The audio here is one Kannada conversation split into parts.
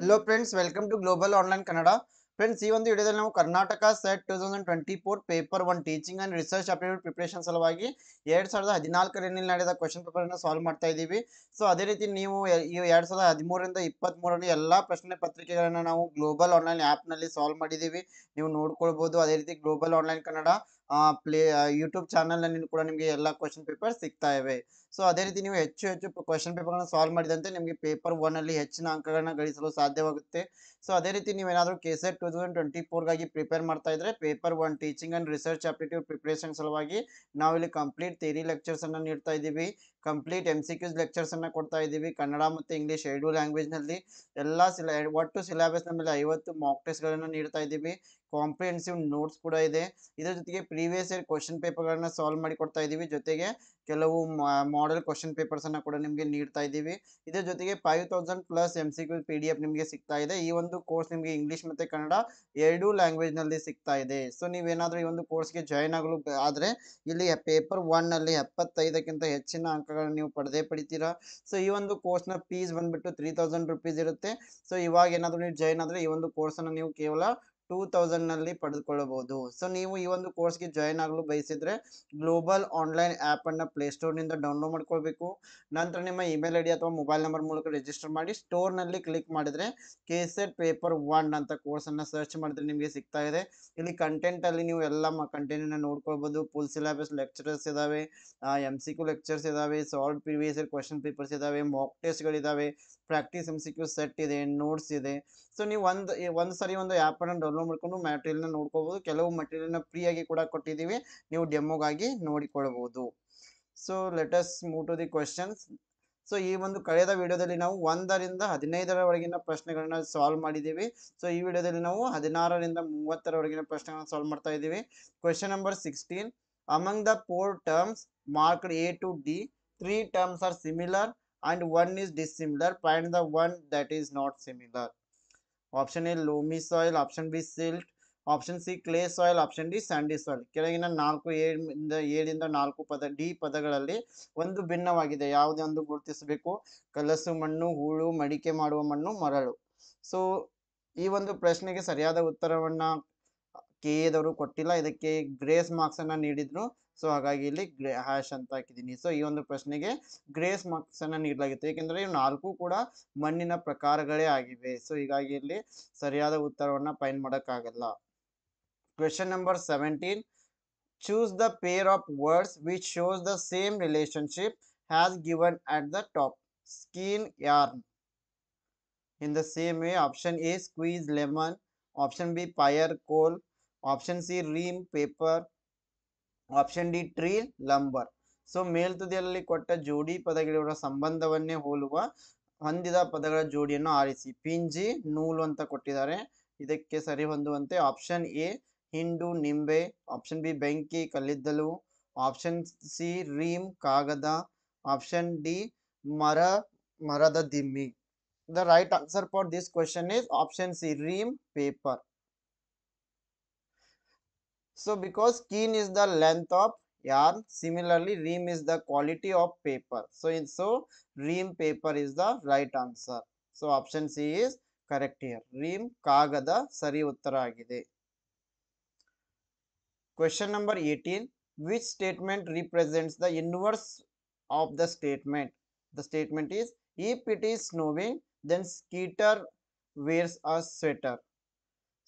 Hello friends welcome to global online Kannada friends ಈ ಒಂದು ವಿಡಿಯೋದಲ್ಲಿ ನಾವು Karnataka SET two thousand twenty four paper one teaching and research update preparation ಸಲುವಾಗಿ ಎರಡು ಸಾವಿರದ ಹದಿನಾಲ್ಕರಲ್ಲಿ ನಡೆದ ಕ್ವಶನ್ ಪೇಪರ್ನ ಸಾಲ್ವ್ ಮಾಡ್ತಾ ಇದ್ದೀವಿ ಸೊ ಅದೇ ರೀತಿ ನೀವು ಈ ಎರಡು ಸಾವಿರದ ಹದಿಮೂರರಿಂದ ಇಪ್ಪತ್ತ್ಮೂರರಲ್ಲಿ ಎಲ್ಲ ಪ್ರಶ್ನೆ ಪತ್ರಿಕೆಗಳನ್ನು ನಾವು ಗ್ಲೋಬಲ್ ಆನ್ಲೈನ್ ಆ್ಯಪ್ನಲ್ಲಿ ಸಾಲ್ವ್ ಮಾಡಿದ್ದೀವಿ ನೀವು ನೋಡ್ಕೊಳ್ಬೋದು ಅದೇ ರೀತಿ global online Kannada play YouTube ಚಾನಲ್ನಲ್ಲಿ ಕೂಡ ನಿಮಗೆ ಎಲ್ಲ ಕ್ವಶನ್ ಪೇಪರ್ ಸಿಗ್ತಾ ಇವೆ ಸೊ ಅದೇ ರೀತಿ ನೀವು ಹೆಚ್ಚು ಹೆಚ್ಚು ಕ್ವಶನ್ ಪೇಪರ್ಗಳನ್ನ ಸಾಲ್ವ್ ಮಾಡಿದಂತೆ ನಿಮಗೆ ಪೇಪರ್ ಒನ್ ಅಲ್ಲಿ ಹೆಚ್ಚಿನ ಅಂಕಗಳನ್ನ ಗಳಿಸಲು ಸಾಧ್ಯವಾಗುತ್ತೆ ಸೊ ಅದೇ ರೀತಿ ನೀವೇನಾದರೂ K SET two thousand twenty ಫೋರ್ಗಾಗಿ ಪ್ರಿಪೇರ್ ಮಾಡ್ತಾ ಇದ್ರೆ paper one teaching and research aptitude preparation ಸಲುವಾಗಿ ನಾವು ಇಲ್ಲಿ ಕಂಪ್ಲೀಟ್ ಥಿಯರಿ ಲೆಕ್ಚರ್ಸ್ ಅನ್ನ ನೀಡ್ತಾ ಇದ್ದೀವಿ complete M C Qs lectures ಅನ್ನ ಕೊಡ್ತಾ ಇದ್ದೀವಿ ಕನ್ನಡ ಮತ್ತು ಇಂಗ್ಲೀಷ್ ಎರಡು ಲ್ಯಾಂಗ್ವೇಜ್ನಲ್ಲಿ ಎಲ್ಲ ಸಿಲ ಒಟ್ಟು ಸಿಲೆಬಸ್ ನ ಮೇಲೆ ಐವತ್ತು ಮಾಕ್ ಟೆಸ್ಟ್ ಗಳನ್ನ ನೀಡ್ತಾ ಇದ್ದೀವಿ ಕಾಂಪ್ರಿಹೆನ್ಸಿವ್ ನೋಟ್ಸ್ ಕೂಡ ಇದೆ ಇದರ ಜೊತೆಗೆ ಪ್ರೀವಿಯಸ್ ಇಯರ್ ಕ್ವಶನ್ ಪೇಪರ್ಗಳನ್ನ ಸಾಲ್ವ್ ಮಾಡಿ ಕೊಡ್ತಾ ಇದ್ದೀವಿ ಜೊತೆಗೆ ಕೆಲವು ಮಾಡೆಲ್ ಕ್ವಶನ್ ಪೇಪರ್ಸನ್ನು ಕೂಡ ನಿಮಗೆ ನೀಡ್ತಾ ಇದ್ದೀವಿ ಇದರ ಜೊತೆಗೆ five thousand plus M C Q P D F ನಿಮಗೆ ಸಿಗ್ತಾ ಇದೆ ಈ ಒಂದು ಕೋರ್ಸ್ ನಿಮಗೆ ಇಂಗ್ಲೀಷ್ ಮತ್ತು ಕನ್ನಡ ಎರಡೂ ಲ್ಯಾಂಗ್ವೇಜ್ನಲ್ಲಿ ಸಿಗ್ತಾ ಇದೆ ಸೊ ನೀವೇನಾದರೂ ಈ ಒಂದು ಕೋರ್ಸ್ಗೆ ಜಾಯ್ನ್ ಆಗಲು ಆದರೆ ಇಲ್ಲಿ ಪೇಪರ್ ಒನ್ನಲ್ಲಿ ಎಪ್ಪತ್ತೈದಕ್ಕಿಂತ ಹೆಚ್ಚಿನ ಅಂಕಗಳನ್ನು ನೀವು ಪಡೆದೇ ಪಡಿತೀರಾ ಸೊ ಈ ಒಂದು ನ ಫೀಸ್ ಬಂದುಬಿಟ್ಟು ತ್ರೀ ತೌಸಂಡ್ ರುಪೀಸ್ ಇರುತ್ತೆ ಸೊ ಇವಾಗ ಏನಾದರೂ ನೀವು ಜಾಯ್ನ್ ಆದರೆ ಈ ಒಂದು ಕೋರ್ಸನ್ನು ನೀವು ಕೇವಲ ಟೂ ತೌಸಂಡ್ ನಲ್ಲಿ ಪಡೆದುಕೊಳ್ಳಬಹುದು ಸೊ ನೀವು ಈ ಒಂದು ಕೋರ್ಸ್ಗೆ ಜಾಯಿನ್ ಆಗಲು ಬಯಸಿದ್ರೆ ಗ್ಲೋಬಲ್ ಆನ್ಲೈನ್ ಆ್ಯಪ್ ಅನ್ನು ಪ್ಲೇಸ್ಟೋರ್ನಿಂದ ಡೌನ್ಲೋಡ್ ಮಾಡ್ಕೊಳ್ಬೇಕು ನಂತರ ನಿಮ್ಮ ಇಮೇಲ್ ಐ ಡಿ ಅಥವಾ ಮೊಬೈಲ್ ನಂಬರ್ ಮೂಲಕ ರಿಜಿಸ್ಟರ್ ಮಾಡಿ ಸ್ಟೋರ್ ನಲ್ಲಿ ಕ್ಲಿಕ್ ಮಾಡಿದ್ರೆ ಕೆಸೆಟ್ ಪೇಪರ್ ಒನ್ ಅಂತ ಕೋರ್ಸ್ ಅನ್ನ ಸರ್ಚ್ ಮಾಡಿದ್ರೆ ನಿಮಗೆ ಸಿಗ್ತಾ ಇದೆ ಇಲ್ಲಿ ಕಂಟೆಂಟಲ್ಲಿ ನೀವು ಎಲ್ಲ ಕಂಟೆಂಟನ್ನು ನೋಡ್ಕೊಳ್ಬೋದು ಫುಲ್ ಸಿಲೆಬಸ್ ಲೆಕ್ಚರರ್ಸ್ ಇದಾವೆ ಎಮ್ ಸಿ ಕ್ಯೂ ಲೆಕ್ಚರ್ಸ್ ಇದಾವೆ ಸಾಲ್ವ್ ಪ್ರಿವಿಯಸ್ ಕ್ವಶನ್ ಪೇಪರ್ಸ್ ಇದಾವೆ ಮಾಕ್ ಟೆಸ್ಟ್ಗಳಿದ್ದಾವೆ practice M C Q set ಇದೆ ನೋಟ್ಸ್ ಇದೆ ಸೊ ನೀವು ಒಂದು ಒಂದು ಸರಿ ಒಂದು ಆ್ಯಪನ್ನು ಡೌನ್ಲೋಡ್ ಡೌನ್ಲೋಡ್ ಮಾಡ್ಕೊಂಡು ಮ್ಯಾಟೀರಿಯಲ್ನ ನೋಡ್ಕೋಬಹುದು ಕೆಲವು ಫ್ರೀ ಆಗಿ ಕೂಡ ಕೊಟ್ಟಿದ್ದೀವಿ ನೀವು ಡೆಮೋಗಾಗಿ ನೋಡಿಕೊಳ್ಳಬಹುದು so let us move to the questions so ಈ ಒಂದು ಕಳೆದ ವಿಡಿಯೋದಲ್ಲಿ ನಾವು ಒಂದರಿಂದ ಹದಿನೈದರವರೆಗಿನ ಪ್ರಶ್ನೆಗಳನ್ನ ಸಾಲ್ವ್ ಮಾಡಿದ್ದೀವಿ ಸೊ ಈ ವಿಡಿಯೋದಲ್ಲಿ ನಾವು ಹದಿನಾರರಿಂದ ಮೂವತ್ತರವರೆಗಿನ ಪ್ರಶ್ನೆಗಳನ್ನ ಸಾಲ್ವ್ ಮಾಡ್ತಾ ಇದ್ದೀವಿ question number sixteen among the four terms mark A to D three terms are similar and one is dissimilar find the one that is not similar option A loamy soil option B silt option C clay soil option D sandy soil ಕೆಳಗಿನ ನಾಲ್ಕು ಏಳಿಂದ ಏಳಿಂದ ನಾಲ್ಕು ಪದ ಡಿ ಪದಗಳಲ್ಲಿ ಒಂದು ಭಿನ್ನವಾಗಿದೆ ಯಾವುದೇ ಒಂದು ಗುರುತಿಸಬೇಕು ಕಲಸು ಮಣ್ಣು ಹೂಳು ಮಡಿಕೆ ಮಾಡುವ ಮಣ್ಣು ಮರಳು ಸೊ ಈ ಒಂದು ಪ್ರಶ್ನೆಗೆ ಸರಿಯಾದ ಉತ್ತರವನ್ನ ಕೆ ಎದವರು ಕೊಟ್ಟಿಲ್ಲ ಇದಕ್ಕೆ ಗ್ರೇಸ್ ಮಾರ್ಕ್ಸ್ ಅನ್ನ ನೀಡಿದ್ರು సో హాగగ ఇర్లీ హాష్ ಅಂತ ఆక తీదిని సో ఈ వంద ప్రశ్నకి గ్రేస్ మక్స్ అన్న నీట్ అవుతది ఏకంద్ర నాలుగు కూడా మన్నిన ప్రకారగలే ఆగివే సో హాగగ ఇర్లీ సరయద ఉత్తరవన ఫైండ్ ಮಾಡకగాల question number 17 choose the pair of words which shows the same relationship as given at the top skein yarn in the same way option A squeeze lemon option B fire coal option C ream paper option D tree lumber so ಮೇಲ್ತುದಿಯಲ್ಲಿ ಕೊಟ್ಟ ಜೋಡಿ ಪದಗಳಿರುವ ಸಂಬಂಧವನ್ನೇ ಹೋಲುವ ಹೊಂದಿದ ಪದಗಳ ಜೋಡಿಯನ್ನು ಆರಿಸಿ ಪಿಂಜಿ ನೂಲು ಅಂತ ಕೊಟ್ಟಿದ್ದಾರೆ ಇದಕ್ಕೆ ಸರಿ ಹೊಂದುವಂತೆ ಆಪ್ಷನ್ ಎ ಹಿಂಡು ನಿಂಬೆ ಆಪ್ಷನ್ ಬಿ ಬೆಂಕಿ ಕಲ್ಲಿದ್ದಲು ಆಪ್ಷನ್ ಸಿ ರೀಮ್ ಕಾಗದ ಆಪ್ಷನ್ ಡಿ ಮರ ಮರದ ದಿಮ್ಮಿ the right answer for this question is option C ream paper So because keen is the length of yarn, similarly ream is the quality of paper. So in so ream paper is the right answer. So option C is correct here. Ream kagada sari uttara agide. Question number 18. Which statement represents the inverse of the statement? The statement is if it is snowing, then skeeter wears a sweater.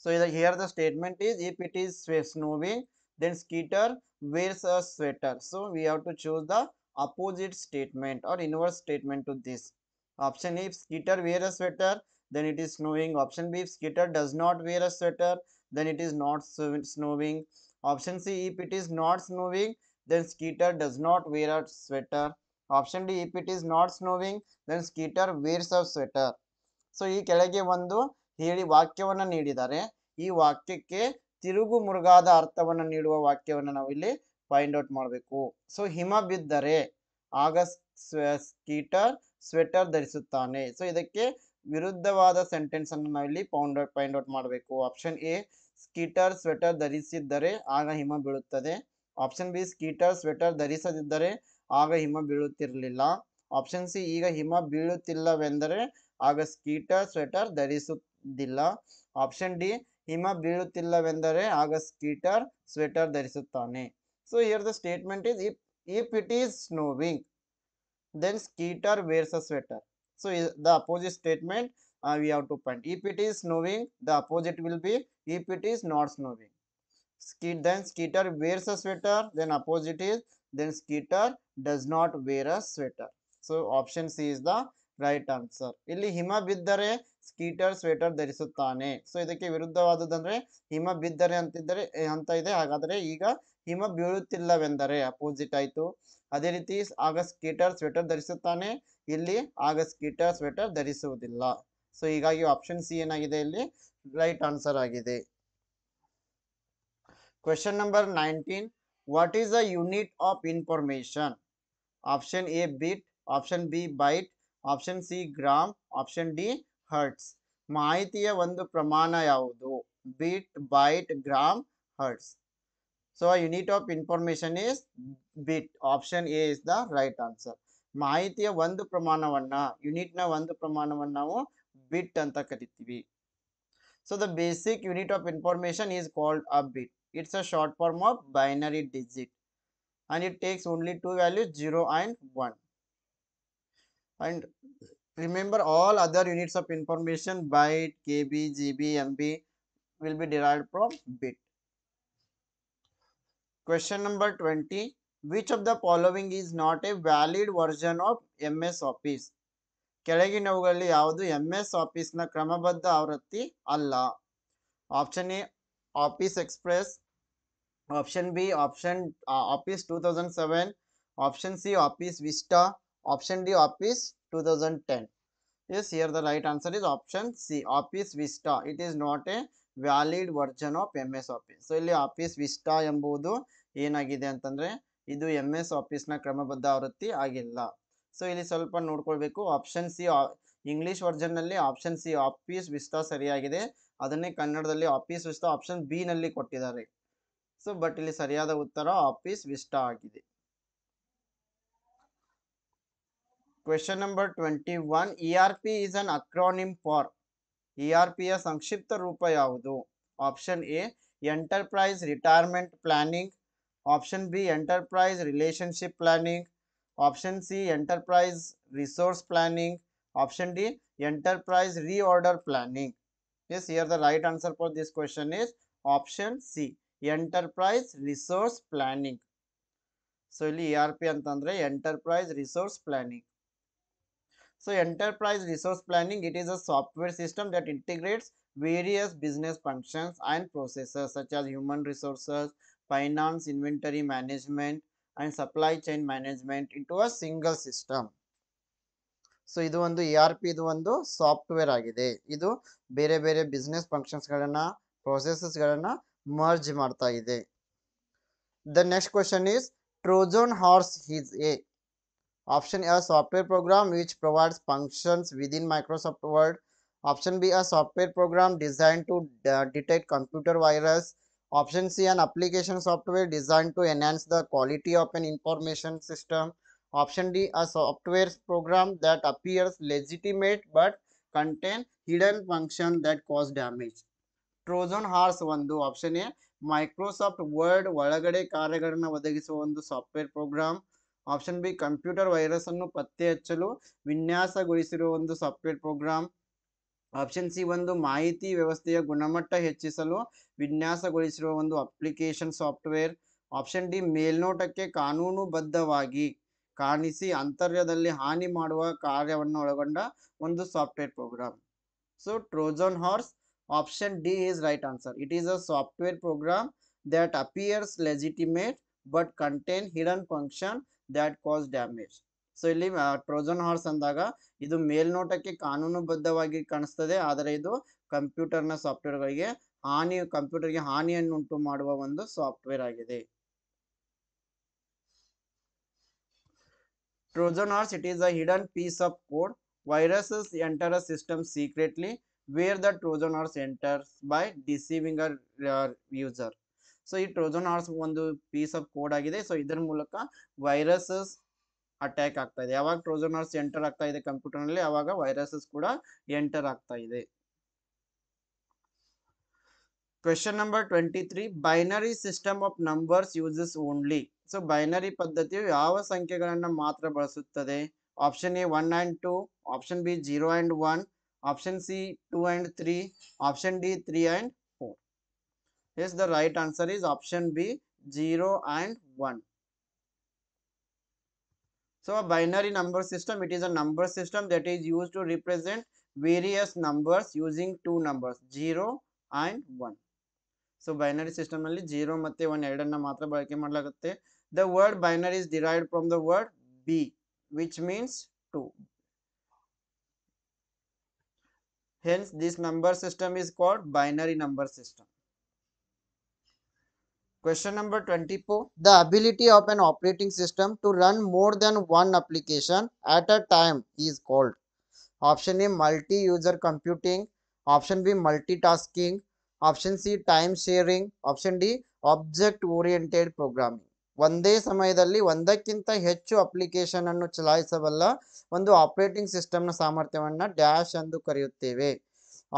So here the statement is if it is snowing then Skeeter wears a sweater. So we have to choose the opposite statement or inverse statement to this. Option A if Skeeter wears a sweater then it is snowing. Option B if Skeeter does not wear a sweater then it is not snowing. Option C if it is not snowing then Skeeter does not wear a sweater. Option D: If it is not snowing, then skater wears a sweater. So so ಈ one ಒಂದು ಹೇಳಿ ವಾಕ್ಯವನ್ನು ನೀಡಿದ್ದಾರೆ ಈ ವಾಕ್ಯಕ್ಕೆ ತಿರುಗು ಮುರುಗಾದ ಅರ್ಥವನ್ನು ನೀಡುವ ವಾಕ್ಯವನ್ನು ನಾವಿಲ್ಲಿ ಫೈಂಡ್ ಔಟ್ ಮಾಡಬೇಕು ಸೊ ಹಿಮ ಬಿದ್ದರೆ ಆಗ ಸ್ಕೀಟರ್ ಸ್ವೆಟರ್ ಧರಿಸುತ್ತಾನೆ ಸೊ ಇದಕ್ಕೆ ವಿರುದ್ಧವಾದ ಸೆಂಟೆನ್ಸ್ ಅನ್ನು ನಾವಿಲ್ಲಿ ಫೌಂಡ್ ಔಟ್ ಫೈಂಡ್ ಔಟ್ ಮಾಡಬೇಕು ಆಪ್ಷನ್ ಎ ಸ್ಕೀಟರ್ ಸ್ವೆಟರ್ ಧರಿಸಿದ್ದರೆ ಆಗ ಹಿಮ ಬೀಳುತ್ತದೆ ಆಪ್ಷನ್ ಬಿ ಸ್ಕೀಟರ್ ಸ್ವೆಟರ್ ಧರಿಸದಿದ್ದರೆ ಆಗ ಹಿಮ ಬೀಳುತ್ತಿರಲಿಲ್ಲ ಆಪ್ಷನ್ ಸಿ ಈಗ ಹಿಮ ಬೀಳುತ್ತಿಲ್ಲವೆಂದರೆ आगे स्कीटर स्वेटर धरल डी हिम बीलती आग स्कीटर स्वेटर धरताने so here statement is if it is snowing then Skeeter wears a sweater so the opposite statement we have to point if it is snowing the opposite will B if it is not snowing ski then Skeeter wears a sweater then opposite is then Skeeter does not wear a sweater so option C is the right answer ಇಲ್ಲಿ ಹಿಮ ಬಿದ್ದರೆ ಸ್ಕೀಟರ್ ಸ್ವೆಟರ್ ಧರಿಸುತ್ತಾನೆ ಸೊ ಇದಕ್ಕೆ ವಿರುದ್ಧವಾದದಂದ್ರೆ ಹಿಮ ಬಿದ್ದರೆ ಅಂತಿದ್ದರೆ ಅಂತ ಇದೆ ಹಾಗಾದ್ರೆ ಈಗ ಹಿಮ ಬೀಳುತ್ತಿಲ್ಲವೆಂದರೆ ಅಪೋಸಿಟ್ ಆಯ್ತು ಅದೇ ರೀತಿ ಆಗ ಸ್ಕೀಟರ್ ಸ್ವೆಟರ್ ಧರಿಸುತ್ತಾನೆ ಇಲ್ಲಿ ಆಗ ಸ್ಕೀಟರ್ ಸ್ವೆಟರ್ ಧರಿಸುವುದಿಲ್ಲ ಸೊ ಹೀಗಾಗಿ ಆಪ್ಷನ್ ಸಿ ಏನಾಗಿದೆ ಇಲ್ಲಿ ರೈಟ್ ಆನ್ಸರ್ ಆಗಿದೆ question number nineteen what is a unit of information option A bit option B byte option C gram option D hertz ಮಾಹಿತಿಯ ಒಂದು ಪ್ರಮಾಣ ಯಾವುದು bit byte gram hertz so unit of information is bit option A is the right answer ಮಾಹಿತಿಯ ಒಂದು ಪ್ರಮಾಣವನ್ನ ಯುನಿಟ್ ನ ಒಂದು ಪ್ರಮಾಣವನ್ನು ನಾವು ಬಿಟ್ ಅಂತ ಕರಿತೀವಿ so the basic unit of information is called a bit it's a short form of binary digit and it takes only two values zero and one and remember all other units of information byte kb gb mb will be derived from bit question number 20 which of the following is not a valid version of ms office ಕೆಳಗಿನವುಗಳಲ್ಲಿ ಯಾವುದು ಎಂ ಎಸ್ ಆಫೀಸ್ನ ಕ್ರಮಬದ್ಧ ಆವೃತ್ತಿ ಅಲ್ಲ option A office express option B option office two thousand seven option C office Vista Option D office 2010. Yes, here the right answer is option C office Vista. It is not a valid version of M S office so ಇಲ್ಲಿ ಆಫೀಸ್ ವಿಸ್ಟಾ ಎಂಬುದು ಏನಾಗಿದೆ ಅಂತಂದ್ರೆ ಇದು ಎಮ್ ಎಸ್ ನ ಕ್ರಮಬದ್ಧ ಆವೃತ್ತಿ ಆಗಿಲ್ಲ ಸೊ ಇಲ್ಲಿ ಸ್ವಲ್ಪ ನೋಡ್ಕೊಳ್ಬೇಕು ಆಪ್ಷನ್ ಸಿ ಇಂಗ್ಲಿಷ್ ವರ್ಜನ್ ನಲ್ಲಿ ಆಪ್ಷನ್ ಸಿ ಆಫೀಸ್ ವಿಸ್ತಾ ಸರಿಯಾಗಿದೆ ಅದನ್ನೇ ಕನ್ನಡದಲ್ಲಿ ಆಫೀಸ್ ವಿಸ್ತಾ ಆಪ್ಷನ್ ಬಿ ನಲ್ಲಿ ಕೊಟ್ಟಿದ್ದಾರೆ ಸೊ ಬಟ್ ಇಲ್ಲಿ ಸರಿಯಾದ ಉತ್ತರ ಆಫೀಸ್ ವಿಸ್ಟಾ ಆಗಿದೆ question number twenty one ERP is an acronym for ERP या संक्षिप्त रूप यूद option A enterprise retirement planning option B enterprise relationship planning option C enterprise resource planning option D enterprise reorder planning yes here the right answer for this question is option C enterprise resource planning so इले E R P enterprise resource planning So enterprise resource planning, it is a software system that integrates various business functions and processes such as human resources, finance, inventory management and supply chain management into a single system. So ಇದು ಒಂದು ಎ ಆರ್ ಪಿ ಇದು ಒಂದು ಸಾಫ್ಟ್ವೇರ್ ಆಗಿದೆ ಇದು ಬೇರೆ ಬೇರೆ ಬಿಸ್ನೆಸ್ ಫಂಕ್ಷನ್ಸ್ಗಳನ್ನು ಪ್ರೊಸೆಸಸ್ಗಳನ್ನು ಮರ್ಜ್ ಮಾಡ್ತಾ ಇದೆ the next question is Trojan horse is a Option A software program which provides functions within Microsoft Word. Option B a software program designed to uh, detect computer virus. Option C an application software designed to enhance the quality of an information system. Option D a software program that appears legitimate but contain hidden function that cause damage. Trojan Trojan horse ಒಂದು ಆಪ್ಷನ್ ಎ ಮೈಕ್ರೋಸಾಫ್ಟ್ ವರ್ಡ್ ಒಳಗಡೆ ಕಾರ್ಯಗಳನ್ನು ಒದಗಿಸುವ ಒಂದು software program option B computer virus ಅನ್ನು ಪತ್ತೆ ಹಚ್ಚಲು ವಿನ್ಯಾಸಗೊಳಿಸಿರುವ ಒಂದು ಸಾಫ್ಟ್ವೇರ್ ಪ್ರೋಗ್ರಾಮ್ ಆಪ್ಷನ್ ಸಿ ಒಂದು ಮಾಹಿತಿ ವ್ಯವಸ್ಥೆಯ ಗುಣಮಟ್ಟ ಹೆಚ್ಚಿಸಲು ವಿನ್ಯಾಸಗೊಳಿಸಿರುವ ಒಂದು ಅಪ್ಲಿಕೇಶನ್ ಸಾಫ್ಟ್ವೇರ್ ಆಪ್ಷನ್ ಡಿ ಮೇಲ್ನೋಟಕ್ಕೆ ಕಾನೂನುಬದ್ಧವಾಗಿ ಕಾಣಿಸಿ ಅಂತರ್ಯದಲ್ಲಿ ಹಾನಿ ಮಾಡುವ ಕಾರ್ಯವನ್ನು ಒಳಗೊಂಡ ಒಂದು software program so Trojan horse option D is right answer it is a software program that appears legitimate but contain hidden function that cause damage so ಇಲ್ಲಿ ಟ್ರೋಜನ್ ಹಾರ್ಸ್ ಅಂದಾಗ ಇದು ಮೇಲ್ನೋಟಕ್ಕೆ ಕಾನೂನು ಬದ್ಧವಾಗಿ ಕಾಣಿಸ್ತದೆ ಆದರೆ ಇದು ಕಂಪ್ಯೂಟರ್ನ ಗಳಿಗೆ ಹಾನಿ ಕಂಪ್ಯೂಟರ್ಗೆ ಹಾನಿಯನ್ನು ಉಂಟು ಮಾಡುವ ಒಂದು ಸಾಫ್ಟ್ವೇರ್ ಆಗಿದೆ Trojan horse it is a hidden piece of code virus enter system secretly where the Trojan horse enters by deceiving user so ಈ ಟ್ರೋಜನ್ ಹಾರ್ಸ್ ಒಂದು ಪೀಸ್ ಆಫ್ ಕೋಡ್ ಆಗಿದೆ ಸೊ ಇದರ ಮೂಲಕ ವೈರಸಸ್ ಅಟ್ಯಾಕ್ ಆಗ್ತಾ ಇದೆ ಯಾವಾಗ ಟ್ರೋಜನ್ ಹಾರ್ಸ್ ಎಂಟರ್ ಆಗ್ತಾ ಇದೆ ಕಂಪ್ಯೂಟರ್ ನಲ್ಲಿ ಅವಾಗ ವೈರಸಸ್ ಕೂಡ ಎಂಟರ್ ಆಗ್ತಾ ಇದೆ question number twenty three binary system of numbers uses only so binary ಪದ್ಧತಿಯು ಯಾವ ಸಂಖ್ಯೆಗಳನ್ನು ಮಾತ್ರ ಬಳಸುತ್ತದೆ option A one and two option B zero and one option C two and three option D three and Yes, the right answer is option B 0 and 1. So a binary number system, it is a number system that is used to represent various numbers using two numbers 0 and 1. So binary system only 0 matte 1 2 ಅನ್ನು ಮಾತ್ರ The word binary is derived from the word B which means 2. Hence this number system is called binary number system. Question number 24. The ability of an operating system to run more than one application at a time is called. Option A multi-user computing. Option B multitasking. Option C time sharing option D object oriented programming ಒಂದೇ ಸಮಯದಲ್ಲಿ ಒಂದಕ್ಕಿಂತ ಹೆಚ್ಚು ಅಪ್ಲಿಕೇಶನ್ ಅನ್ನು ಚಲಾಯಿಸಬಲ್ಲ ಒಂದು ಆಪರೇಟಿಂಗ್ ಸಿಸ್ಟಮ್ನ ಸಾಮರ್ಥ್ಯವನ್ನು ಡ್ಯಾಶ್ ಎಂದು ಕರೆಯುತ್ತೇವೆ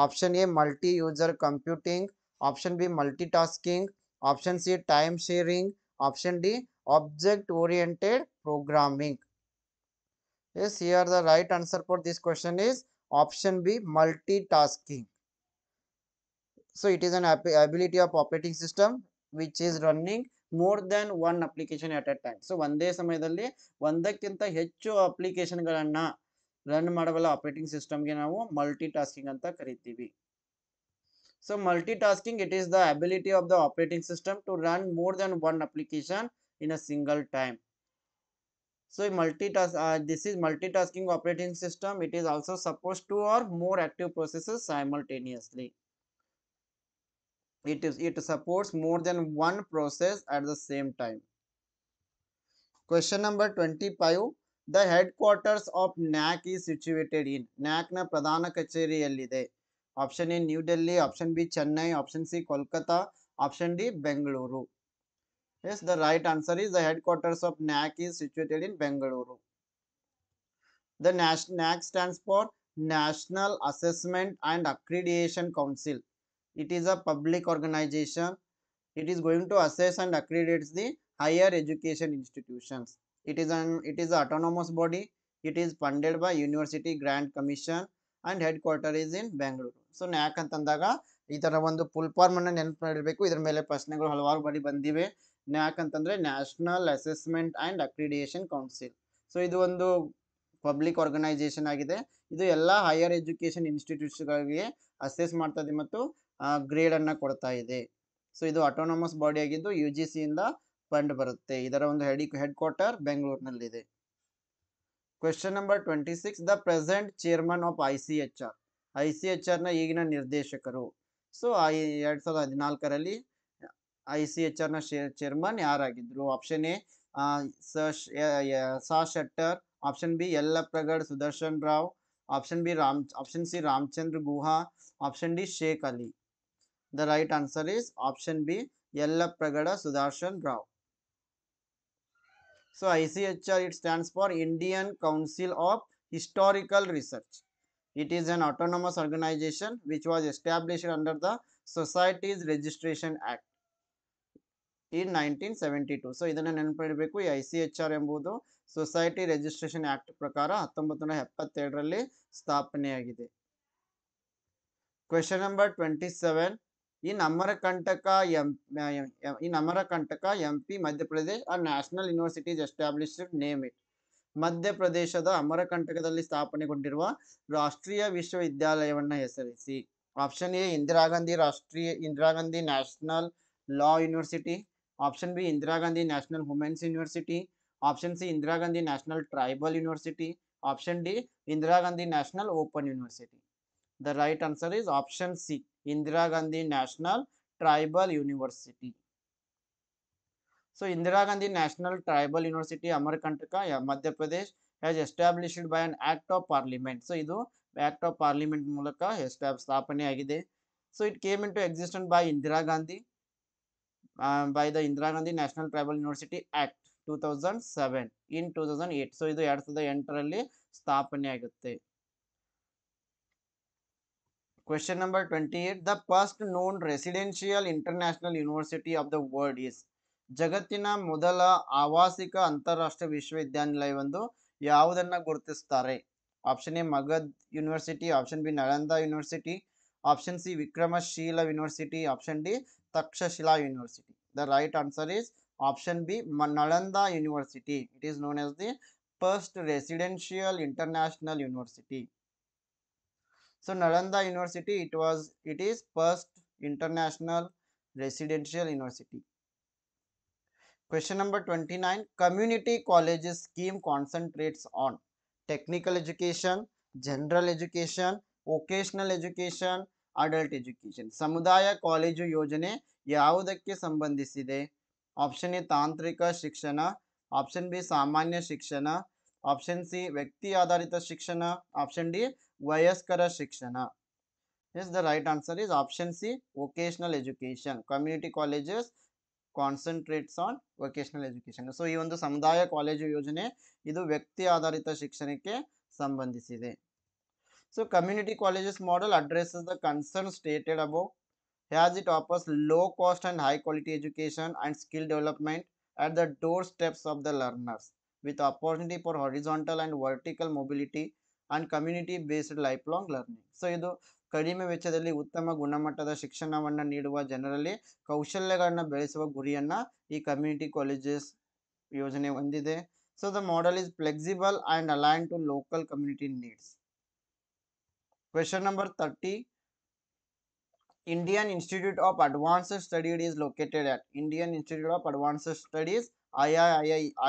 option A multi user computing option B B. Multitasking option C time sharing option D object oriented programming the right answer for this question is option B multitasking so it is ability of operating system which is running more than one application so ಒಂದೇ ಸಮಯದಲ್ಲಿ ಒಂದಕ್ಕಿಂತ ಹೆಚ್ಚು ಅಪ್ಲಿಕೇಶನ್ ಗಳನ್ನ ರನ್ ಸಿಸ್ಟಮ್ ಸಿಸ್ಟಮ್ಗೆ ನಾವು ಮಲ್ಟಿ ಟಾಸ್ಕಿಂಗ್ ಅಂತ ಕರಿತೀವಿ So multitasking, it is the ability of the operating system to run more than one application in a single time. So multitask, uh, this is multitasking operating system. It is also supposed to or more active processes simultaneously. It is it supports more than one process at the same time. Question number 25. The headquarters of NAC is situated in. NAC ನ ಪ್ರಧಾನ ಕಚೇರಿಯಲ್ಲಿದೆ option A New Delhi, option B Chennai, option C Kolkata, option D Bengaluru. Yes, the right answer is the headquarters of NAC is situated in Bengaluru. The NAC stands for National Assessment and Accreditation Council. It is a public organization. It is going to assess and accredit the higher education institutions. It is an it is an autonomous body. It is funded by University Grant Commission and headquarters is in Bangalore. ಸುಮ್ಮನೆ ಯಾಕಂತಂದಾಗ ಈ ಥರ ಒಂದು ಫುಲ್ ಅನ್ನ ನೆನಪು ಮಾಡಿರ್ಬೇಕು ಇದರ ಮೇಲೆ ಪ್ರಶ್ನೆಗಳು ಹಲವಾರು ಬಾರಿ ಬಂದಿವೆ ಯಾಕಂತಂದರೆ national assessment and accreditation council so ಇದು ಒಂದು ಪಬ್ಲಿಕ್ ಆರ್ಗನೈಸೇಷನ್ ಆಗಿದೆ ಇದು ಎಲ್ಲ ಹೈಯರ್ ಎಜುಕೇಷನ್ ಗಳಿಗೆ ಅಸೆಸ್ ಮಾಡ್ತಾ ಇದೆ ಮತ್ತು ಗ್ರೇಡ್ ಅನ್ನ ಕೊಡ್ತಾ ಇದೆ ಸೊ ಇದು ಅಟೋನಮಸ್ ಬಾಡಿ ಆಗಿದ್ದು ಯು ಜಿ ಸಿಯಿಂದ ಫಂಡ್ ಬರುತ್ತೆ ಇದರ ಒಂದು ಹೆಡಿ ಹೆಡ್ ಕ್ವಾರ್ಟರ್ ಬೆಂಗಳೂರಿನಲ್ಲಿದೆ question number twenty six the present chairman of I C H R E H R नगिन निर्देशक सो एर सवि हद्नाकर न चेर्मन यार आपशन ए शेटर option B Yellapragada Sudarshan Rao option B Ram option C Ramachandra Guha option D Sheikh Ali the right answer is option B Yellapragada Sudarshan Rao so ईसी it stand for Indian council of historical research it It is an autonomous organization which was established under the Societies Registration Act in 1972. So, ಇದನ್ನು ನೆನಪಿಡಬೇಕು ಈ ಐ ಸಿ ಎಚ್ ಆರ್ ಎಂಬುದು ಸೊಸೈಟಿ ರಿಜಿಸ್ಟ್ರೇಷನ್ ಆಕ್ಟ್ ಪ್ರಕಾರ ಹತ್ತೊಂಬತ್ತು ನೂರ ಎಪ್ಪತ್ತೆರಡರಲ್ಲಿ ಸ್ಥಾಪನೆಯಾಗಿದೆ question number twenty seven in Amarkantak M in Amarkantak M P Madhya Pradesh a national universities established name it ಮಧ್ಯಪ್ರದೇಶದ ಅಮರಕಂಟಕದಲ್ಲಿ ಸ್ಥಾಪನೆಗೊಂಡಿರುವ ರಾಷ್ಟ್ರೀಯ ವಿಶ್ವವಿದ್ಯಾಲಯವನ್ನು ಹೆಸರಿಸಿ ಆಪ್ಷನ್ ಎ ಇಂದಿರಾ ಗಾಂಧಿ ರಾಷ್ಟ್ರೀಯ Indira Gandhi national law university option B Indira Gandhi national women's university option C Indira Gandhi national tribal university option D Indira Gandhi national open university the right answer is option C Indira Gandhi national tribal university So Indira Gandhi National Tribal University, Amar Kantrika, has established by an act of parliament. So ಇದು act of parliament ಮೂಲಕ ಸ್ಥಾಪನೆ ಆಗಿದೆ. So it came into existence by Indira Gandhi by the Indira Gandhi National Tribal University Act 2007 in 2008. So ಇದು ಎರಡ್ ಸಾವಿರದ ಎಂಟರಲ್ಲಿ ಸ್ಥಾಪನೆ Question number 28. The first known residential international university of the world is ಜಗತ್ತಿನ ಮೊದಲ ಆವಾಸಿಕ ಅಂತಾರಾಷ್ಟ್ರೀಯ ವಿಶ್ವವಿದ್ಯಾನಿಲಯವೆಂದು ಯಾವುದನ್ನ ಗುರುತಿಸ್ತಾರೆ option A Magadh university option B Nalanda university option C Vikramshila university option D Takshashila university the right answer is option B Nalanda university it is known as the first residential international university so Nalanda university it was it is first international residential university question number twenty nine community college scheme concentrates on technical education general education vocational education adult education समुदाय कॉलेज योजना यदि संबंधी ऑप्शन ए तांत्रिक शिक्षण आपशन बी सामान्य शिक्षण आपशन सी व्यक्ति आधारित शिक्षण आपशन डी वयस्क शिक्षण is the right answer is option C vocational education community colleges concentrates on vocational education so ಈ ಒಂದು ಸಮುದಾಯ ಕಾಲೇಜು ಯೋಜನೆ ಇದು ವ್ಯಕ್ತಿ ಆಧಾರಿತ ಶಿಕ್ಷಣಕ್ಕೆ ಸಂಬಂಧಿಸಿದೆ so community colleges model address the concern stated above has it offers low cost and high quality education and skill development doorsteps of the learners with opportunity for horizontal and vertical mobility and community based lifelong learning so ಇದು ಕಡಿಮೆ ವೆಚ್ಚದಲ್ಲಿ ಉತ್ತಮ ಗುಣಮಟ್ಟದ ಶಿಕ್ಷಣವನ್ನು ನೀಡುವ ಜನರಲ್ಲಿ ಕೌಶಲ್ಯಗಳನ್ನು ಬೆಳೆಸುವ ಗುರಿಯನ್ನು ಈ ಕಮ್ಯುನಿಟಿ ಕಾಲೇಜಸ್ ಯೋಜನೆ ಹೊಂದಿದೆ so the model is flexible and align to local community needs question number thirty Indian institute of advanced Studies is located Indian institute of of studies I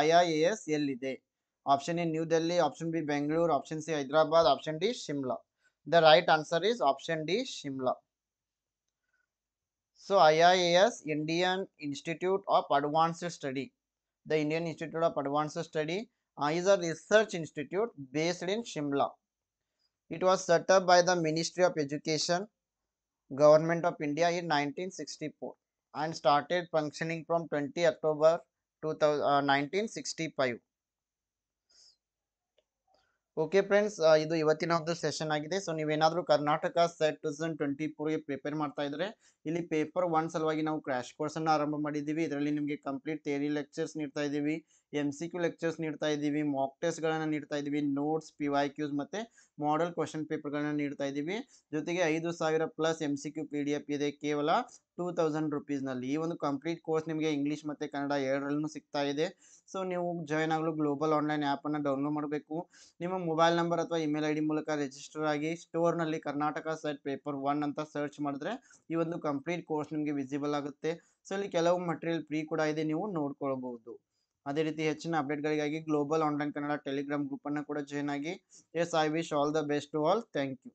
I ಎಲ್ಲಿದೆ option A New Delhi option B Bengaluru option C Hyderabad option D Shimla The right answer is option D, Shimla. So IIAS, Indian Institute of Advanced Study. The Indian Institute of Advanced Study uh, is a research institute based in Shimla. It was set up by the Ministry of Education, Government of India in 1964 and started functioning from 20 October 2000, uh, 1965. Okay friends ಇದು ಇವತ್ತಿನ ಒಂದು ಸೆಷನ್ ಆಗಿದೆ ಸೊ ನೀವೇನಾದರೂ Karnataka SET two thousand twenty ಫೋರ್ಗೆ ಪ್ರಿಪೇರ್ ಮಾಡ್ತಾ ಇದ್ರೆ ಇಲ್ಲಿ ಪೇಪರ್ ಒನ್ ಸಲುವಾಗಿ ನಾವು ಕ್ರ್ಯಾಶ್ ಕೋರ್ಸನ್ನು ಆರಂಭ ಮಾಡಿದ್ದೀವಿ ಇದರಲ್ಲಿ ನಿಮಗೆ ಕಂಪ್ಲೀಟ್ ಥಿಯರಿ ಲೆಕ್ಚರ್ಸ್ ನೀಡ್ತಾ ಇದ್ದೀವಿ ಎಮ್ ಸಿ ಕ್ಯೂ ಲೆಕ್ಚರ್ಸ್ ನೀಡ್ತಾ ಇದ್ದೀವಿ ಮಾಕ್ ಟೆಸ್ಟ್ಗಳನ್ನು ನೀಡ್ತಾ ಇದ್ದೀವಿ ನೋಟ್ಸ್ ಪಿ ವೈ ಕ್ಯೂಸ್ ಮತ್ತು ಮಾಡಲ್ ಕ್ವಶನ್ ಪೇಪರ್ಗಳನ್ನು ನೀಡ್ತಾ ಇದ್ದೀವಿ ಜೊತೆಗೆ ಐದು ಸಾವಿರ plus M C Q P D F ಇದೆ ಕೇವಲ ಟೂ ತೌಸಂಡ್ ರುಪೀಸ್ನಲ್ಲಿ ಈ ಒಂದು ಕಂಪ್ಲೀಟ್ ಕೋರ್ಸ್ ನಿಮಗೆ ಇಂಗ್ಲೀಷ್ ಮತ್ತು ಕನ್ನಡ ಎರಡರಲ್ಲೂ ಸಿಗ್ತಾ ಇದೆ ಸೊ ನೀವು ಜಾಯ್ನ್ ಆಗಲು ಗ್ಲೋಬಲ್ ಆನ್ಲೈನ್ ಆ್ಯಪನ್ನು ಡೌನ್ಲೋಡ್ ಮಾಡಬೇಕು ನಿಮ್ಮ ಮೊಬೈಲ್ ನಂಬರ್ ಅಥವಾ ಇಮೇಲ್ ಐ ಡಿ ಮೂಲಕ ರಿಜಿಸ್ಟರ್ ಆಗಿ ಸ್ಟೋರ್ನಲ್ಲಿ ಕರ್ನಾಟಕ ಸೆಟ್ ಪೇಪರ್ ಒನ್ ಅಂತ ಸರ್ಚ್ ಮಾಡಿದ್ರೆ ಈ ಒಂದು ಕಂಪ್ಲೀಟ್ ಕೋರ್ಸ್ ನಿಮಗೆ ವಿಸಿಬಲ್ ಆಗುತ್ತೆ ಸೊ ಇಲ್ಲಿ ಕೆಲವು ಮಟೀರಿಯಲ್ ಫ್ರೀ ಕೂಡ ಇದೆ ನೀವು ನೋಡ್ಕೊಳ್ಬಹುದು ಅದೇ ರೀತಿ ಹೆಚ್ಚಿನ ಅಪ್ಡೇಟ್ಗಳಿಗಾಗಿ Global online Kannada Telegram group ಅನ್ನು ಕೂಡ ಜಾಯ್ನ್ ಆಗಿ yes I wish all the best to all thank you